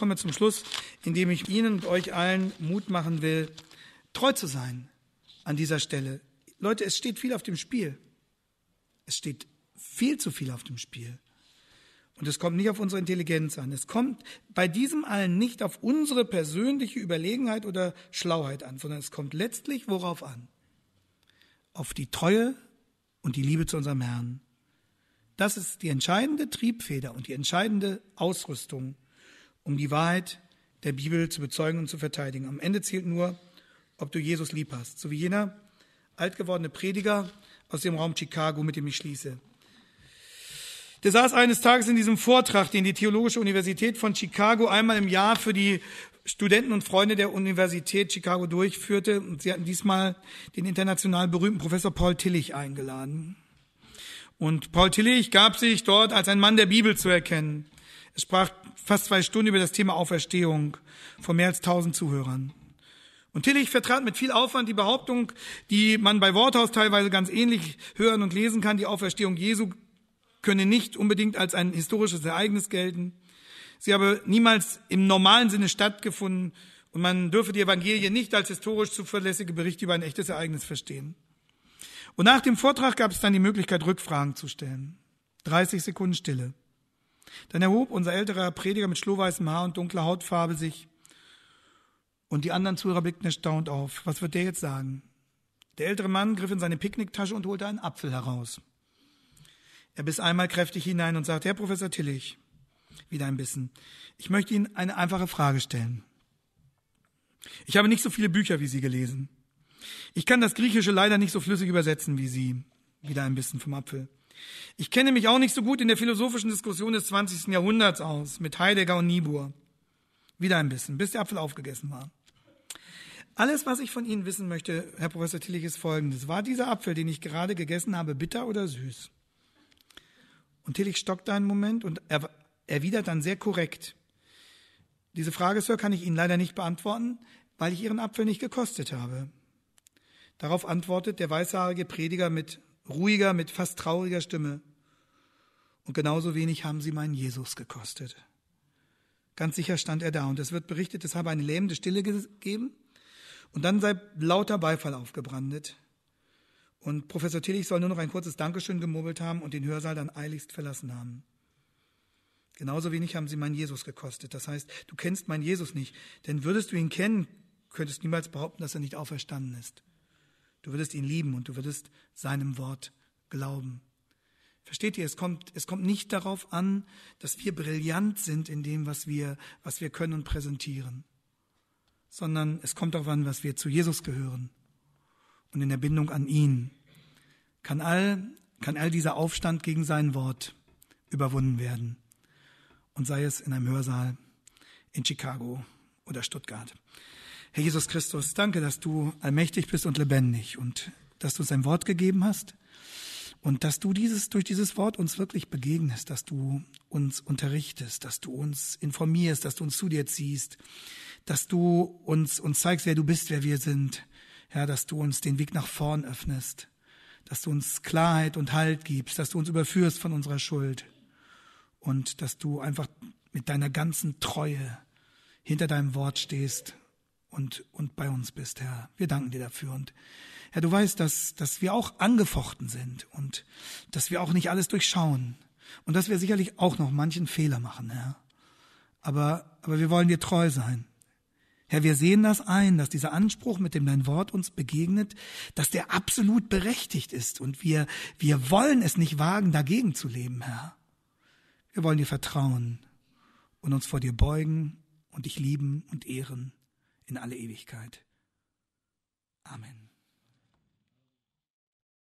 komme zum Schluss, indem ich Ihnen und euch allen Mut machen will, treu zu sein an dieser Stelle. Leute, es steht viel auf dem Spiel. Es steht viel zu viel auf dem Spiel. Und es kommt nicht auf unsere Intelligenz an. Es kommt bei diesem allen nicht auf unsere persönliche Überlegenheit oder Schlauheit an, sondern es kommt letztlich worauf an? Auf die Treue und die Liebe zu unserem Herrn. Das ist die entscheidende Triebfeder und die entscheidende Ausrüstung um die Wahrheit der Bibel zu bezeugen und zu verteidigen. Am Ende zählt nur, ob du Jesus lieb hast, so wie jener altgewordene Prediger aus dem Raum Chicago, mit dem ich schließe. Der saß eines Tages in diesem Vortrag, den die Theologische Universität von Chicago einmal im Jahr für die Studenten und Freunde der Universität Chicago durchführte. Und sie hatten diesmal den international berühmten Professor Paul Tillich eingeladen. Und Paul Tillich gab sich dort als ein Mann der Bibel zu erkennen. Es sprach fast zwei Stunden über das Thema Auferstehung von mehr als tausend Zuhörern. Und Tillich vertrat mit viel Aufwand die Behauptung, die man bei Worthaus teilweise ganz ähnlich hören und lesen kann, die Auferstehung Jesu könne nicht unbedingt als ein historisches Ereignis gelten. Sie habe niemals im normalen Sinne stattgefunden und man dürfe die Evangelien nicht als historisch zuverlässige Berichte über ein echtes Ereignis verstehen. Und nach dem Vortrag gab es dann die Möglichkeit, Rückfragen zu stellen. 30 Sekunden Stille. Dann erhob unser älterer Prediger mit schlohweißem Haar und dunkler Hautfarbe sich und die anderen Zuhörer blickten erstaunt auf. Was wird der jetzt sagen? Der ältere Mann griff in seine Picknicktasche und holte einen Apfel heraus. Er biss einmal kräftig hinein und sagte, Herr Professor Tillich, wieder ein bisschen, ich möchte Ihnen eine einfache Frage stellen. Ich habe nicht so viele Bücher wie Sie gelesen. Ich kann das Griechische leider nicht so flüssig übersetzen wie Sie, wieder ein bisschen vom Apfel. Ich kenne mich auch nicht so gut in der philosophischen Diskussion des 20. Jahrhunderts aus, mit Heidegger und Niebuhr. Wieder ein bisschen, bis der Apfel aufgegessen war. Alles, was ich von Ihnen wissen möchte, Herr Professor Tillich, ist folgendes. War dieser Apfel, den ich gerade gegessen habe, bitter oder süß? Und Tillich stockt einen Moment und er erwidert dann sehr korrekt. Diese Frage, Sir, kann ich Ihnen leider nicht beantworten, weil ich Ihren Apfel nicht gekostet habe. Darauf antwortet der weißhaarige Prediger mit ruhiger, mit fast trauriger Stimme. Und genauso wenig haben sie meinen Jesus gekostet. Ganz sicher stand er da und es wird berichtet, es habe eine lähmende Stille gegeben und dann sei lauter Beifall aufgebrandet. Und Professor Tillich soll nur noch ein kurzes Dankeschön gemurmelt haben und den Hörsaal dann eiligst verlassen haben. Genauso wenig haben sie meinen Jesus gekostet. Das heißt, du kennst meinen Jesus nicht, denn würdest du ihn kennen, könntest niemals behaupten, dass er nicht auferstanden ist. Du würdest ihn lieben und du würdest seinem Wort glauben. Versteht ihr, es kommt, es kommt nicht darauf an, dass wir brillant sind in dem, was wir, was wir können und präsentieren, sondern es kommt darauf an, was wir zu Jesus gehören und in der Bindung an ihn. Kann all, kann all dieser Aufstand gegen sein Wort überwunden werden. Und sei es in einem Hörsaal in Chicago oder Stuttgart. Herr Jesus Christus, danke, dass du allmächtig bist und lebendig und dass du sein Wort gegeben hast und dass du dieses, durch dieses Wort uns wirklich begegnest, dass du uns unterrichtest, dass du uns informierst, dass du uns zu dir ziehst, dass du uns, uns zeigst, wer du bist, wer wir sind, Herr, ja, dass du uns den Weg nach vorn öffnest, dass du uns Klarheit und Halt gibst, dass du uns überführst von unserer Schuld und dass du einfach mit deiner ganzen Treue hinter deinem Wort stehst und, und bei uns bist, Herr. Wir danken dir dafür. Und Herr, du weißt, dass, dass wir auch angefochten sind und dass wir auch nicht alles durchschauen und dass wir sicherlich auch noch manchen Fehler machen, Herr. Aber, aber wir wollen dir treu sein. Herr, wir sehen das ein, dass dieser Anspruch, mit dem dein Wort uns begegnet, dass der absolut berechtigt ist und wir, wir wollen es nicht wagen, dagegen zu leben, Herr. Wir wollen dir vertrauen und uns vor dir beugen und dich lieben und ehren in alle Ewigkeit. Amen.